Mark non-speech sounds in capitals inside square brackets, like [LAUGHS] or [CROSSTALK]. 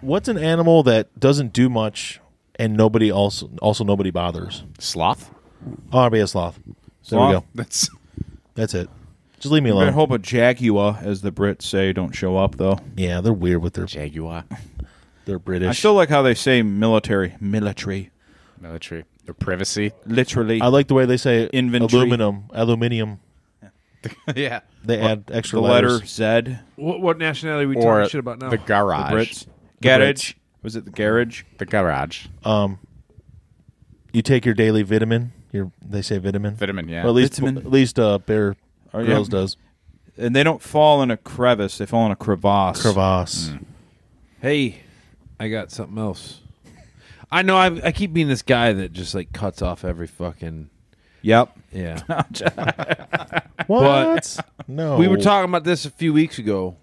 What's an animal that doesn't do much and nobody also also nobody bothers? Sloth. Oh, I'll be a sloth. There we go. That's [LAUGHS] That's it. Just leave me I alone. hope a jaguar, as the Brits say, don't show up though. yeah, they're weird with their Jaguar. They're British. I still like how they say military, military, Military. Their privacy. literally. I like the way they say Inventory. aluminum, aluminium. yeah. [LAUGHS] They add extra the letters. letter Z. What, what nationality are we talking shit about now? the garage. Brits garage. Was it the garage? The garage. Um, you take your daily vitamin. Your they say vitamin. Vitamin, yeah. Well, at least Vitamin. at least uh, Bear oh, Are does And they don't fall in a crevice; they fall in a crevasse. crevasse. Mm. Hey, I got something else. I know I, I keep being this guy that just like cuts off every fucking Yep. yeah. [LAUGHS] [LAUGHS] What? no, We were talking about this a few weeks ago